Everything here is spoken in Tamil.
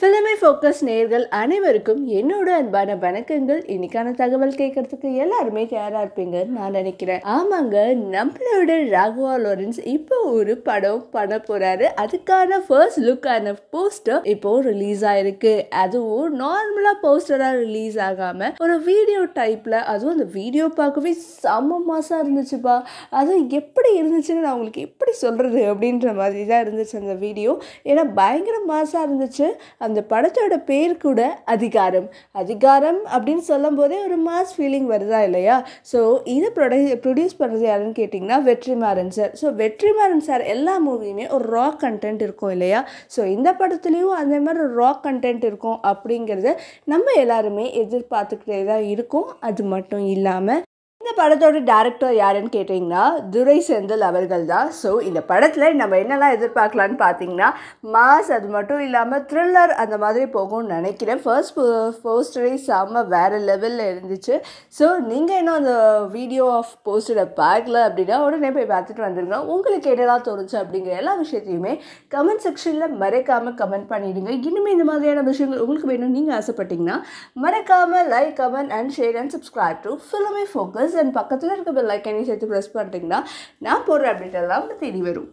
ஃபிலிமி ஃபோக்கஸ் நேர்கள் அனைவருக்கும் என்னோட அன்பான வணக்கங்கள் இன்னைக்கான தகவல் கேட்கறதுக்கு எல்லாருமே தயாரா இருப்பீங்கன்னு நான் நினைக்கிறேன் ஆமாங்க நம்மளோட ராகுவா லோரன்ஸ் இப்போ ஒரு படம் பண்ண போறாரு அதுக்கான ஃபர்ஸ்ட் லுக்கான போஸ்டர் இப்போ ரிலீஸ் ஆயிருக்கு அதுவும் நார்மலா போஸ்டரா ரிலீஸ் ஆகாம ஒரு வீடியோ டைப்ல அதுவும் அந்த வீடியோ பார்க்கவே சம மாசா இருந்துச்சுப்பா அது எப்படி இருந்துச்சுன்னு நான் உங்களுக்கு எப்படி சொல்றது அப்படின்ற மாதிரி தான் இருந்துச்சு அந்த வீடியோ ஏன்னா பயங்கர மாசா இருந்துச்சு அந்த படத்தோட பேர் கூட அதிகாரம் அதிகாரம் அப்படின்னு சொல்லும் போதே ஒரு மாஸ் ஃபீலிங் வருதா இல்லையா ஸோ இதை ப்ரொடை ப்ரொடியூஸ் பண்ணுறது யாருன்னு கேட்டிங்கன்னா Vetrimaaran sir so Vetrimaaran sir எல்லா மூவியுமே ஒரு ராக் கண்டென்ட் இருக்கும் இல்லையா ஸோ இந்த படத்துலேயும் அதே மாதிரி ஒரு ராக் கண்டென்ட் இருக்கும் அப்படிங்கிறத நம்ம எல்லாருமே எதிர்பார்த்துக்கிட்டே தான் இருக்கும் அது மட்டும் இல்லாமல் இந்த படத்தோட டேரக்டர் யாருன்னு கேட்டிங்கன்னா துரை செந்தில் அவர்கள் தான் ஸோ இந்த படத்தில் நம்ம என்னெல்லாம் எதிர்பார்க்கலான்னு பார்த்தீங்கன்னா மாஸ் அது மட்டும் இல்லாமல் த்ரில்லர் அந்த மாதிரி போகும்னு நினைக்கிறேன் ஃபர்ஸ்ட் போஸ்டரே செம்ம வேறு லெவலில் இருந்துச்சு ஸோ நீங்கள் இன்னும் அந்த வீடியோ ஆஃப் போஸ்டரை பார்க்கல அப்படின்னா உடனே போய் பார்த்துட்டு வந்துருங்க உங்களுக்கு என்னெல்லாம் தோணுச்சு அப்படிங்கிற எல்லா விஷயத்தையுமே கமெண்ட் செக்ஷனில் மறக்காமல் கமெண்ட் பண்ணிவிடுங்க இனிமேல் இந்த மாதிரியான விஷயங்கள் உங்களுக்கு வேணும்னு நீங்கள் ஆசைப்பட்டீங்கன்னா மறக்காமல் like comment and share and subscribe to filmy focus and பக்கத்தில் இருக்க பெல் ஐக்கனையும் சேர்த்து ப்ரெஸ் பண்ணுறீங்கன்னா நான் போடுற அப்டேட் எல்லாம் தெரிய வரும்